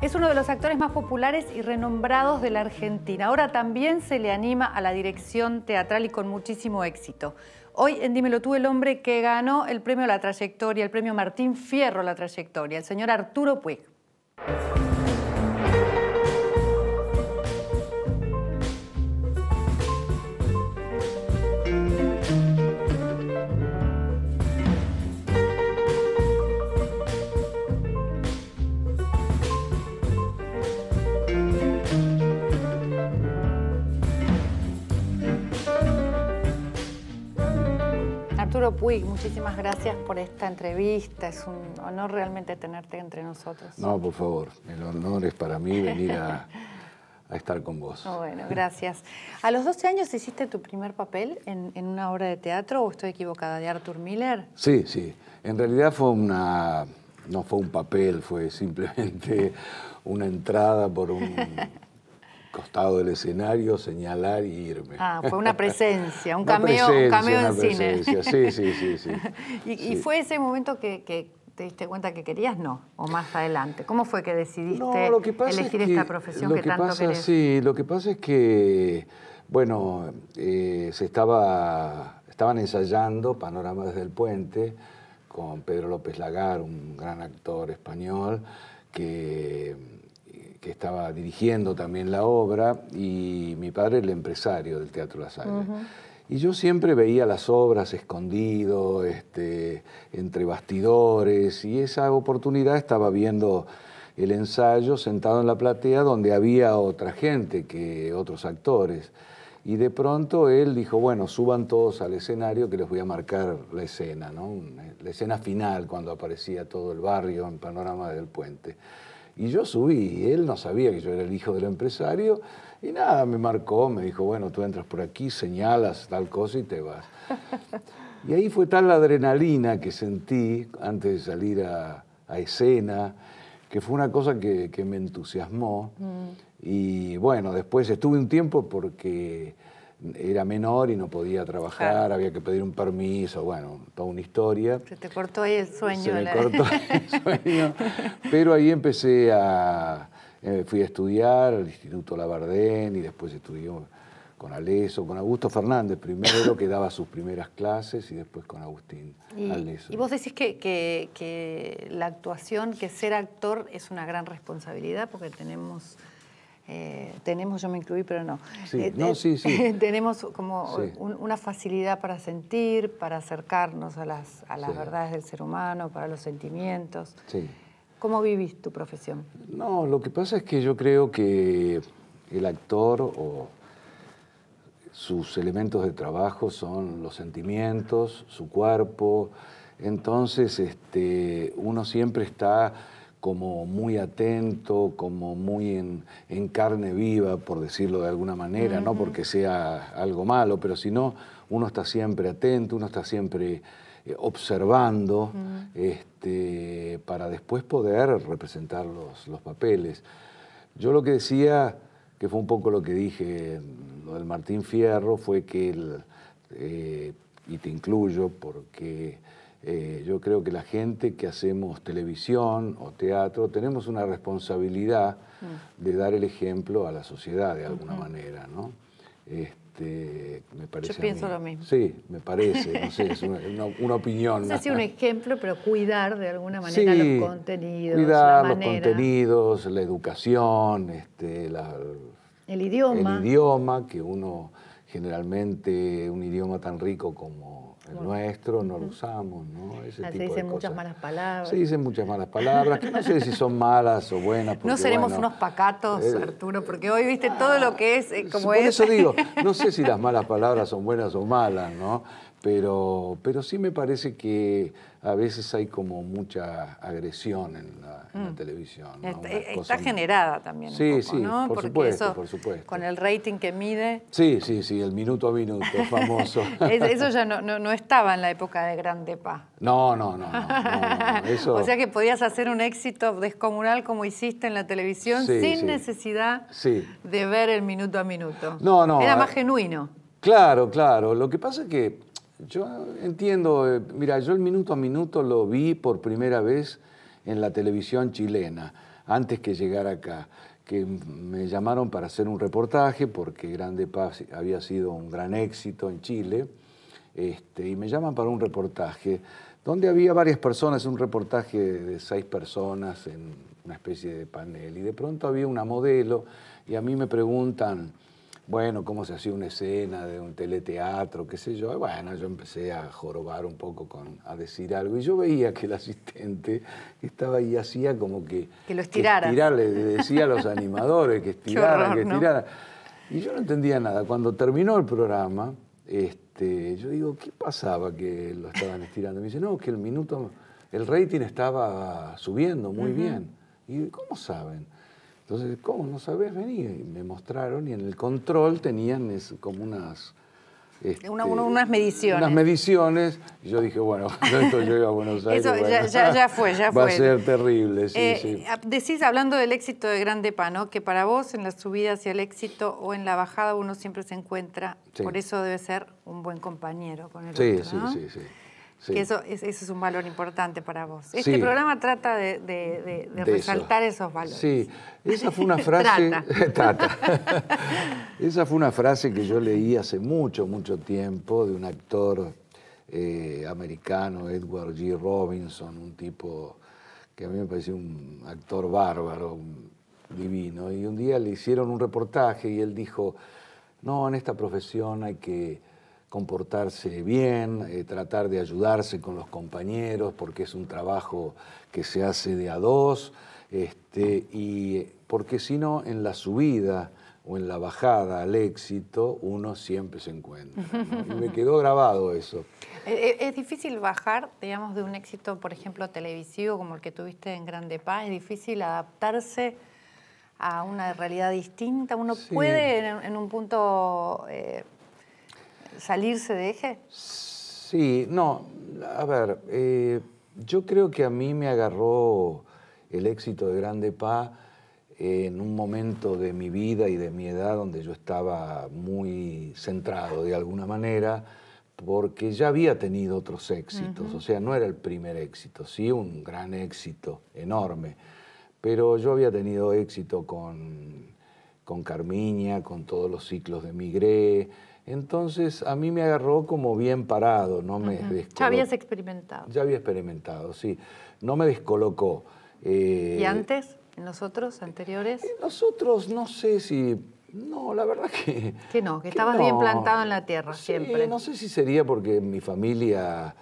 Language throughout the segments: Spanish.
Es uno de los actores más populares y renombrados de la Argentina. Ahora también se le anima a la dirección teatral y con muchísimo éxito. Hoy en Dímelo tú, el hombre que ganó el premio La Trayectoria, el premio Martín Fierro La Trayectoria, el señor Arturo Puig. Puig, muchísimas gracias por esta entrevista. Es un honor realmente tenerte entre nosotros. No, por favor, el honor es para mí venir a, estar con vos. Bueno, gracias. A los 12 años hiciste tu primer papel en, en, una obra de teatro, o estoy equivocada, de Arthur Miller. Sí, sí. En realidad fue una. No fue un papel, fue simplemente una entrada por un, costado del escenario, señalar y irme. Ah, fue una presencia, un cameo, un en cine. Sí, sí, sí. sí. ¿Y, fue ese momento que, te diste cuenta que querías, no? ¿O más adelante? ¿Cómo fue que decidiste elegir esta profesión lo que, tanto pasa, Sí, lo que pasa es que, bueno, eh, se estaba, estaban ensayando Panorama desde el Puente con Pedro López Lagar, un gran actor español, que que estaba dirigiendo también la obra, y mi padre el empresario del Teatro Las Salle. Y yo siempre veía las obras escondido, este, entre bastidores, y esa oportunidad estaba viendo el ensayo sentado en la platea donde había otra gente, que otros actores. Y de pronto él dijo, bueno, suban todos al escenario que les voy a marcar la escena, eh, la escena final cuando aparecía todo el barrio en panorama del puente. Y yo subí, él no sabía que yo era el hijo del empresario, y nada, me marcó, me dijo, bueno, tú entras por aquí, señalas tal cosa y te vas. y ahí fue tal la adrenalina que sentí antes de salir a, escena, que fue una cosa que, me entusiasmó. Mm. Y bueno, después estuve un tiempo porque era menor y no podía trabajar, había que pedir un permiso, bueno, toda una historia. Se te cortó ahí el sueño. Se me cortó el sueño. Pero ahí empecé a... Eh, fui a estudiar al Instituto Labardén y después estudié con Aleso, con Augusto Fernández primero, que daba sus primeras clases, y después con Agustín Aleso. Y vos decís que la actuación, que ser actor es una gran responsabilidad, porque tenemos eh, tenemos, yo me incluí, pero no. Eh, no, eh, sí, sí. tenemos como una facilidad para sentir, para acercarnos a las, a las verdades del ser humano, para los sentimientos. ¿Cómo vivís tu profesión? No, lo que pasa es que yo creo que el actor o sus elementos de trabajo son los sentimientos, su cuerpo. Entonces, este, uno siempre está como muy atento, como muy en, carne viva, por decirlo de alguna manera, no porque sea algo malo, pero si no, uno está siempre atento, uno está siempre eh, observando este, para después poder representar los, papeles. Yo lo que decía, que fue un poco lo que dije, lo del Martín Fierro, fue que, él, eh, y te incluyo porque eh, yo creo que la gente que hacemos televisión o teatro tenemos una responsabilidad mm. de dar el ejemplo a la sociedad de alguna manera, ¿no? Este, me parece Yo pienso lo mismo. Sí, me parece, no sé, es una, opinión. es un ejemplo, pero cuidar de alguna manera los contenidos. Cuidar los contenidos, la educación, este, el idioma. El idioma, que uno generalmente, un idioma tan rico como el nuestro, no lo usamos, ¿no? Ese ah, dicen muchas malas palabras. Se dicen muchas malas palabras, no sé si son malas o buenas. no seremos unos pacatos, eh, Arturo, porque hoy viste todo lo que es eh, como es. Por eso digo, no sé si las malas palabras son buenas o malas, ¿no? Pero, pero sí me parece que a veces hay como mucha agresión en la, mm. televisión. Este, está, generada también. un sí, ¿no? por supuesto, por supuesto. Con el rating que mide. Sí, sí, sí, el minuto a minuto, famoso. eso ya no, estaba en la época de Grande Paz. No, no, no. o sea que podías hacer un éxito descomunal como hiciste en la televisión sin necesidad de ver el minuto a minuto. No, no. Era más genuino. Claro, claro. Lo que pasa es que yo entiendo, eh, mira, yo el minuto a minuto lo vi por primera vez en la televisión chilena, antes que llegar acá, que me llamaron para hacer un reportaje porque Grande Paz había sido un gran éxito en Chile, este, y me llaman para un reportaje donde había varias personas, un reportaje de seis personas en una especie de panel, y de pronto había una modelo y a mí me preguntan, bueno, cómo se hacía una escena de un teleteatro, qué sé yo. Y bueno, yo empecé a jorobar un poco, con, a decir algo. Y yo veía que el asistente estaba ahí hacía como que... Que lo estirara. le decía a los animadores que estiraran, que estiraran. Y yo no entendía nada. Cuando terminó el programa, este, yo digo, ¿qué pasaba que lo estaban estirando? Me dice, no, que el minuto, el rating estaba subiendo muy bien. Y ¿cómo saben? Entonces, ¿cómo no sabés? venir? Y me mostraron y en el control tenían como unas... Este, unas mediciones. Unas mediciones. Y yo dije, bueno, esto yo iba a Buenos Aires. Eso, ya, fue, ya fue. Va a ser terrible, sí, eh, sí. Ah, decís, hablando del éxito de Grande Pano, que para vos en la subida hacia el éxito o en la bajada uno siempre se encuentra, por eso debe ser un buen compañero con el sí, Sí, sí, sí. Que eso, eso, es un valor importante para vos. Este programa trata de, resaltar esos valores. Sí, esa fue una frase. esa fue una frase que yo leí hace mucho, mucho tiempo de un actor eh, americano, Edward G. Robinson, un tipo que a mí me pareció un actor bárbaro, divino. Y un día le hicieron un reportaje y él dijo: No, en esta profesión hay que comportarse bien, eh, tratar de ayudarse con los compañeros, porque es un trabajo que se hace de a dos, este, y porque si no, en la subida o en la bajada al éxito, uno siempre se encuentra. Y me quedó grabado eso. Eh, eh, ¿Es, difícil bajar, digamos, de un éxito, por ejemplo, televisivo como el que tuviste en Grande Paz? ¿Es difícil adaptarse a una realidad distinta? ¿Uno puede en, un punto salirse de eje? Sí, no, a ver, eh, yo creo que a mí me agarró el éxito de Grande Pa en un momento de mi vida y de mi edad donde yo estaba muy centrado de alguna manera, porque ya había tenido otros éxitos, o sea, no era el primer éxito, sí un gran éxito, enorme, pero yo había tenido éxito con con Carmiña, con todos los ciclos de Migré. Entonces a mí me agarró como bien parado, no me descolocó. Ya habías experimentado. Ya había experimentado, sí. No me descolocó. Eh, ¿Y antes? ¿En los otros anteriores? En los otros no sé si... No, la verdad que... Que no, que, estabas bien plantado en la tierra siempre. No sé si sería porque mi familia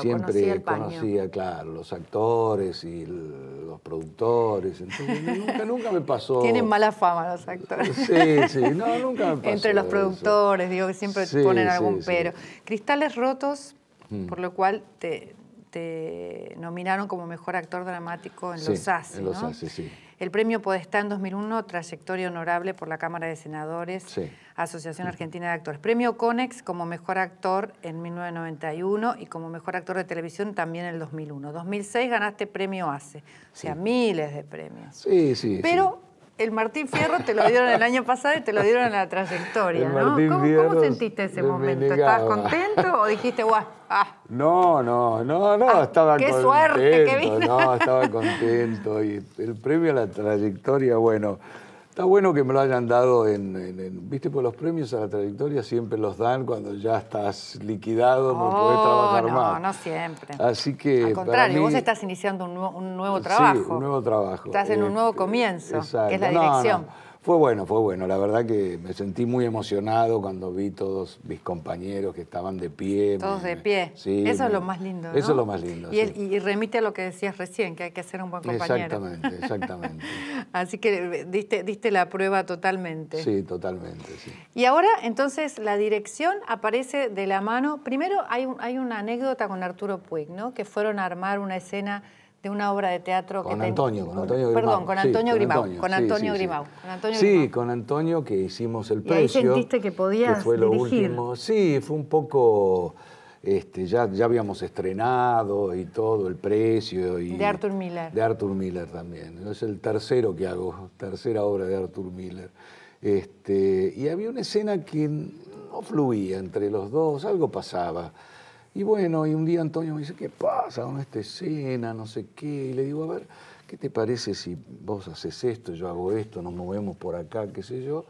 siempre conocía, claro, los actores y los productores. Entonces, nunca, nunca me pasó. Tienen mala fama los actores. Sí, sí, no, nunca me pasó. Entre los productores, digo que siempre ponen algún pero. Cristales rotos, mm. por lo cual te, te este, nominaron como mejor actor dramático en Los Hace. En Los sí. El premio Podestá en 2001, trayectoria honorable por la Cámara de Senadores, Asociación Argentina de Actores. Premio Conex como mejor actor en 1991 y como mejor actor de televisión también en el 2001. 2006 ganaste premio ACE, o sea, miles de premios. Sí, sí. Pero el Martín Fierro te lo dieron el año pasado y te lo dieron en la trayectoria, ¿no? ¿Cómo, ¿Cómo, sentiste ese momento? ¿Estabas contento o dijiste, guau, ah? No, no, no, no, ah, estaba contento. ¡Qué suerte que vino! No, estaba contento. Y el premio a la trayectoria, bueno, Está bueno que me lo hayan dado en, viste, por los premios a la trayectoria siempre los dan cuando ya estás liquidado, no puedes oh, trabajar más. No, no siempre. Así que. Al contrario, vos estás iniciando un, nuevo, trabajo. Sí, un nuevo trabajo. Estás en un nuevo este, comienzo, que es la dirección. Fue bueno, fue bueno. La verdad que me sentí muy emocionado cuando vi todos mis compañeros que estaban de pie. Todos de pie. eso es lo más lindo. Eso es lo más lindo. Y, remite a lo que decías recién, que hay que ser un buen compañero. Exactamente, exactamente. Así que eh, diste, diste la prueba totalmente. Sí, totalmente. Sí. Y ahora, entonces, la dirección aparece de la mano. Primero hay, un, hay una anécdota con Arturo Puig, ¿no? Que fueron a armar una escena de una obra de teatro con que Antonio, con Antonio Perdón, con Antonio sí, Grimau, con Antonio, con Antonio que hicimos el precio. Y sentiste que podías Sí, fue un poco este, ya, ya habíamos estrenado y todo, el precio. Y, de Arthur Miller. De Arthur Miller también. Es el tercero que hago, tercera obra de Arthur Miller. Este, y había una escena que no fluía entre los dos, algo pasaba. Y bueno, y un día Antonio me dice, ¿qué pasa con esta escena? No sé qué. Y le digo, a ver, ¿qué te parece si vos haces esto, yo hago esto, nos movemos por acá, qué sé yo?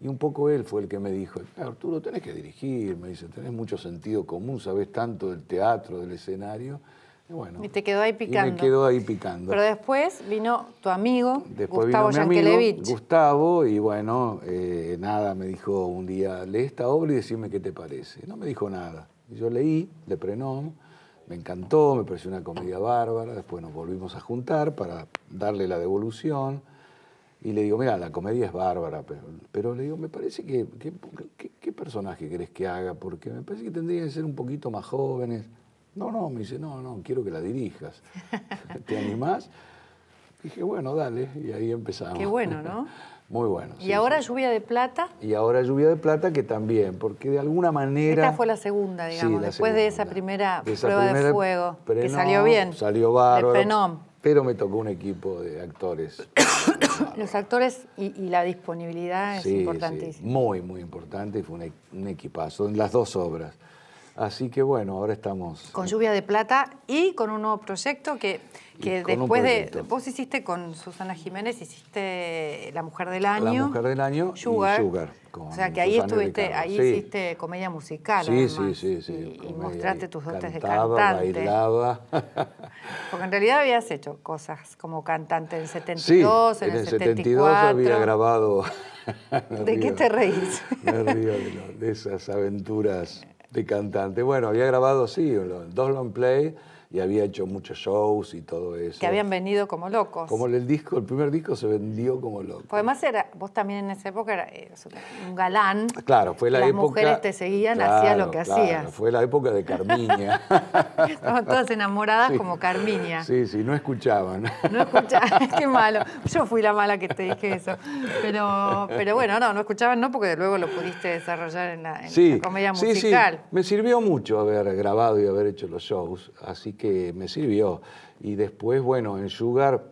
Y un poco él fue el que me dijo, eh, Arturo, tenés que dirigir, me dice, tenés mucho sentido común, sabés tanto del teatro, del escenario. Y, bueno, y te quedó ahí picando. Y me quedó ahí picando. Pero después vino tu amigo, Gustavo vino Gustavo, y bueno, eh, nada, me dijo un día, lee esta obra y decime qué te parece. No me dijo nada yo leí Le Prenom, me encantó, me pareció una comedia bárbara, después nos volvimos a juntar para darle la devolución. Y le digo, mira, la comedia es bárbara, pero, le digo, me parece que, ¿qué personaje crees que haga? Porque me parece que tendrían que ser un poquito más jóvenes. No, no, me dice, no, no, quiero que la dirijas. ¿Te animás? Dije, bueno, dale, y ahí empezamos. Qué bueno, ¿no? Muy bueno. ¿Y ahora lluvia de plata? Y ahora lluvia de plata que también, porque de alguna manera... Esta fue la segunda, digamos, después de esa primera prueba de fuego, que salió bien. Salió bárbaro. Pero me tocó un equipo de actores. Los actores y, la disponibilidad es importantísima. muy, muy importante y fue e, un equipazo en las dos obras. Así que bueno, ahora estamos. Con Lluvia de Plata y con un nuevo proyecto que, que después de. Vos hiciste con Susana Jiménez, hiciste La Mujer del Año. La Mujer del Año Sugar. Sugar. o sea que ahí estuviste, ahí hiciste comedia musical. Sí, sí, sí, sí. Y, mostraste tus dotes de cantante. Bailaba. Porque en realidad habías hecho cosas como cantante en el 72, sí, en, el, 72 había grabado. ¿De qué te reís? Me río de esas aventuras de cantante. Bueno, había grabado, sí, dos long play y había hecho muchos shows y todo eso. Que habían venido como locos. Como el disco, el primer disco se vendió como loco. además era, vos también en esa época eras un galán. Ah, claro, fue la época. Las mujeres te seguían, hacía lo que claro, Fue la época de Carmiña. Estaban todas enamoradas como Carmiña. Sí, sí, no escuchaban. No escuchaban, qué malo. Yo fui la mala que te dije eso. Pero, pero bueno, no, no escuchaban, no, porque luego lo pudiste desarrollar en la, comedia musical. Sí, sí, me sirvió mucho haber grabado y haber hecho los shows. Así que me sirvió. Y después, bueno, en Sugar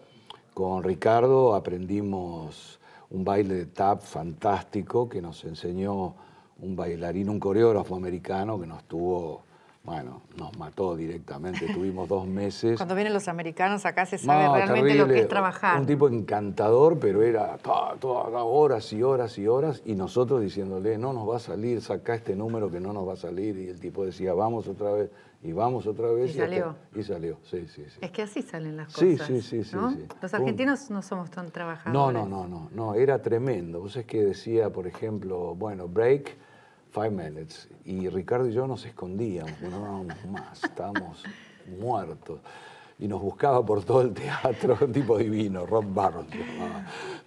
con Ricardo aprendimos un baile de tap fantástico que nos enseñó un bailarín, un coreógrafo americano que nos tuvo, bueno, nos mató directamente. Tuvimos dos meses. Cuando vienen los americanos acá se sabe realmente lo que es trabajar. Un tipo encantador, pero era todo, horas y horas y horas y nosotros diciéndole, no nos va a salir, saca este número que no nos va a salir. Y el tipo decía, vamos otra vez, y vamos otra vez. Y, salió. y salió, sí, sí, sí. Es que así salen las cosas. Sí, sí, sí. sí, Los argentinos no somos tan trabajadores. No, no, no, no, era tremendo. Vos es que decía, por ejemplo, bueno, break, five minutes. Y Ricardo y yo nos escondíamos, no más, estábamos muertos. Y nos buscaba por todo el teatro, un tipo divino, Rob Barros.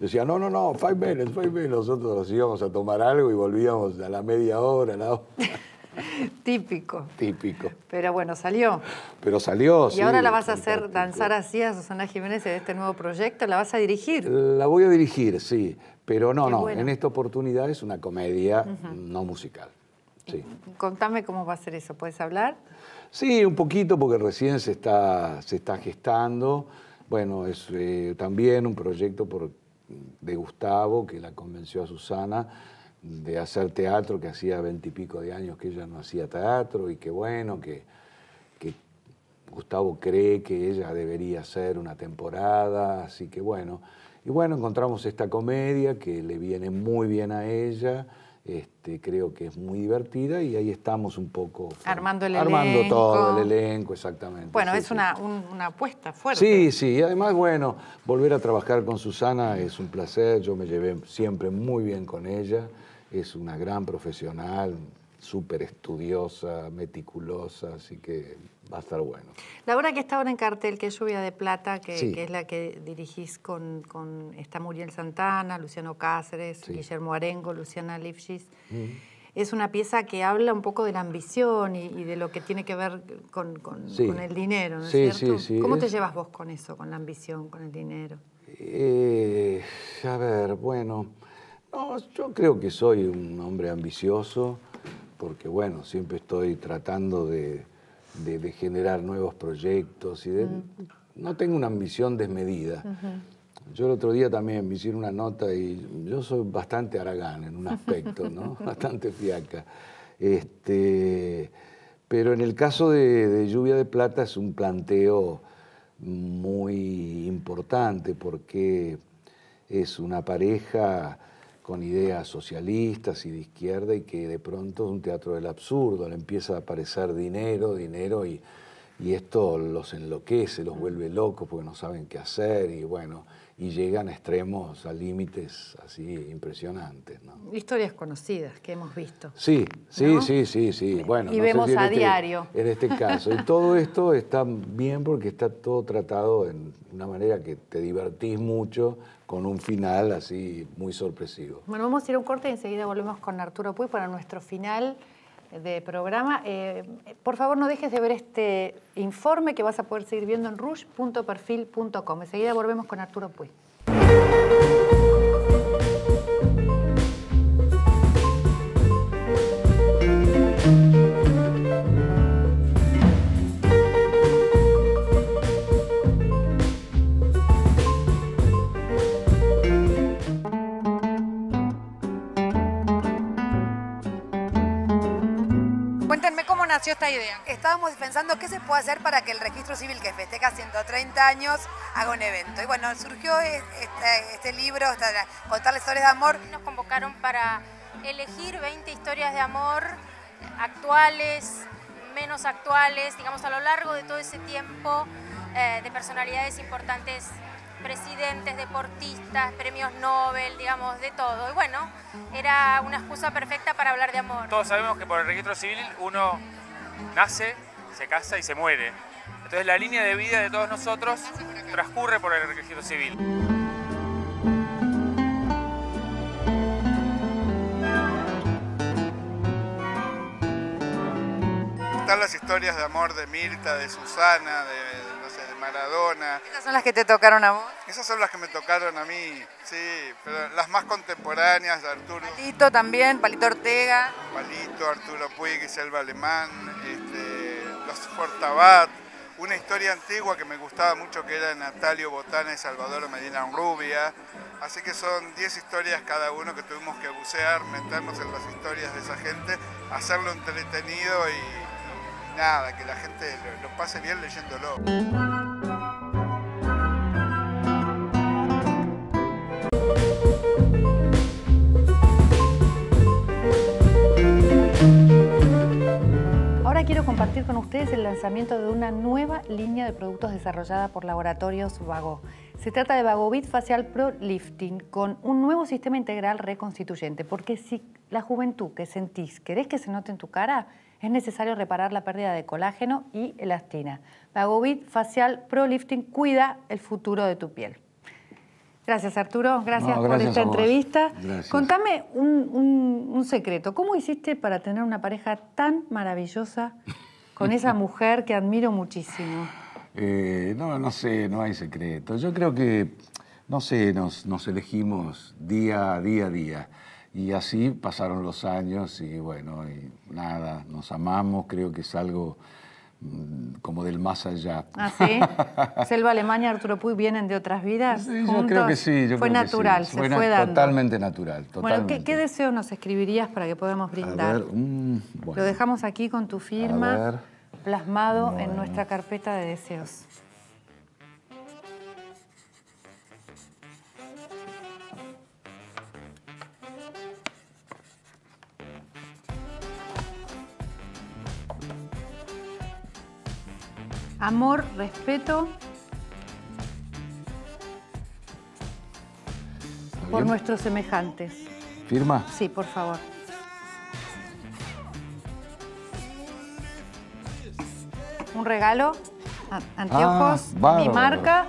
Decía, no, no, no, five minutes, five minutes. Nosotros nos íbamos a tomar algo y volvíamos a la media hora, a la hora. Típico. Típico. Pero bueno, salió. Pero salió, Y ahora la vas a hacer danzar así a Susana Jiménez en este nuevo proyecto, ¿la vas a dirigir? La voy a dirigir, sí. Pero no, no, en esta oportunidad es una comedia no musical. Sí. Contame cómo va a ser eso, ¿puedes hablar? Sí, un poquito, porque recién se está, se está gestando. Bueno, es eh, también un proyecto por, de Gustavo que la convenció a Susana de hacer teatro, que hacía veintipico de años que ella no hacía teatro y que bueno, que, que Gustavo cree que ella debería hacer una temporada, así que bueno. Y bueno, encontramos esta comedia que le viene muy bien a ella este, creo que es muy divertida y ahí estamos un poco. Armando el Armando todo el elenco, exactamente. Bueno, es Una, una, apuesta fuerte. Sí, sí, y además, bueno, volver a trabajar con Susana es un placer, yo me llevé siempre muy bien con ella, es una gran profesional, súper estudiosa, meticulosa, así que va a estar bueno. La obra que está ahora en cartel, que es Lluvia de Plata, que, es la que dirigís con, con, está Muriel Santana, Luciano Cáceres, Guillermo Arengo, Luciana Lifshitz. Es una pieza que habla un poco de la ambición y, de lo que tiene que ver con, el dinero, ¿no es cierto? ¿Cómo te llevas vos con eso, con la ambición, con el dinero? Eh, a ver, bueno, no, yo creo que soy un hombre ambicioso, porque bueno, siempre estoy tratando de, de, generar nuevos proyectos y de, no tengo una ambición desmedida. Yo el otro día también me hicieron una nota y yo soy bastante aragán en un aspecto, ¿no? bastante fiaca. Este, pero en el caso de, de, Lluvia de Plata es un planteo muy importante porque es una pareja con ideas socialistas y de izquierda y que de pronto es un teatro del absurdo, le empieza a aparecer dinero, dinero y y esto los enloquece, los vuelve locos porque no saben qué hacer y bueno, y llegan a extremos, a límites así impresionantes. Historias conocidas que hemos visto. Sí, sí, sí, sí, sí. Bueno, y vemos a este diario. en este caso. Y todo esto está bien porque está todo tratado en una manera que te divertís mucho con un final así muy sorpresivo. Bueno, vamos a ir a un corte y enseguida volvemos con Arturo Puy para nuestro final de programa. Eh, por favor, no dejes de ver este informe que vas a poder seguir viendo en rush.perfil.com. Enseguida volvemos con Arturo Puy. esta idea? Estábamos pensando qué se puede hacer para que el registro civil que festeja 130 años haga un evento. Y bueno, surgió e-, este, libro, contar contarles historias de amor. Nos convocaron para elegir 20 historias de amor actuales, menos actuales, digamos a lo largo de todo ese tiempo, eh, de personalidades importantes, presidentes, deportistas, premios Nobel, digamos, de todo. Y bueno, era una excusa perfecta para hablar de amor. Todos sabemos que por el registro civil uno nace, se casa y se muere. Entonces la línea de vida de todos nosotros transcurre por el registro civil. Están las historias de amor de Mirta, de Susana, de, ¿Esas son las que te tocaron a vos? Esas son las que me tocaron a mí, sí, pero las más contemporáneas de Arturo. Palito también, Palito Ortega. Palito, Arturo Puig, Selva Alemán, este, los Fortabat, una historia antigua que me gustaba mucho que era Natalio Botana Salvador Medina Rubia. Así que son 10 historias cada uno que tuvimos que bucear, meternos en las historias de esa gente, hacerlo entretenido y, nada, que la gente lo pase bien leyéndolo. compartir con ustedes el lanzamiento de una nueva línea de productos desarrollada por Laboratorios Vago. Se trata de Vagovit Facial Pro Lifting con un nuevo sistema integral reconstituyente, porque si la juventud que sentís querés que se note en tu cara, es necesario reparar la pérdida de colágeno y elastina. Vagovit Facial Pro Lifting cuida el futuro de tu piel. Gracias Arturo, gracias, por esta entrevista. Contame un, un secreto, ¿cómo hiciste para tener una pareja tan maravillosa con esa mujer que admiro muchísimo? Eh, no, no sé, no hay secreto. Yo creo que, no sé, nos, elegimos día, a día, día. Y así pasaron los años y bueno, nada, nos amamos, creo que es algo Mm, como del más allá. ¿Ah, sí? ¿Selva Alemania, Arturo Puy vienen de otras vidas? Sí, yo creo que sí. fue natural, se fue, dando. Totalmente natural. Bueno, ¿qué, deseos nos escribirías para que podamos brindar? Lo dejamos aquí con tu firma plasmado en nuestra carpeta de deseos. amor, respeto por nuestros semejantes. ¿Firma? Sí, por favor. Un regalo, ah, anteojos, mi marca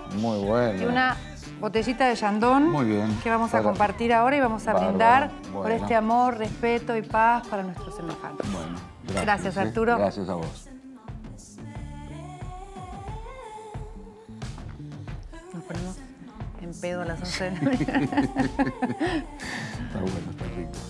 y una botellita de Yandón que vamos a compartir ahora y vamos a brindar por este amor, respeto y paz para nuestros semejantes. Bueno, gracias, ¿eh? Arturo. Gracias a vos. pedo a las 11 está bueno, está rico.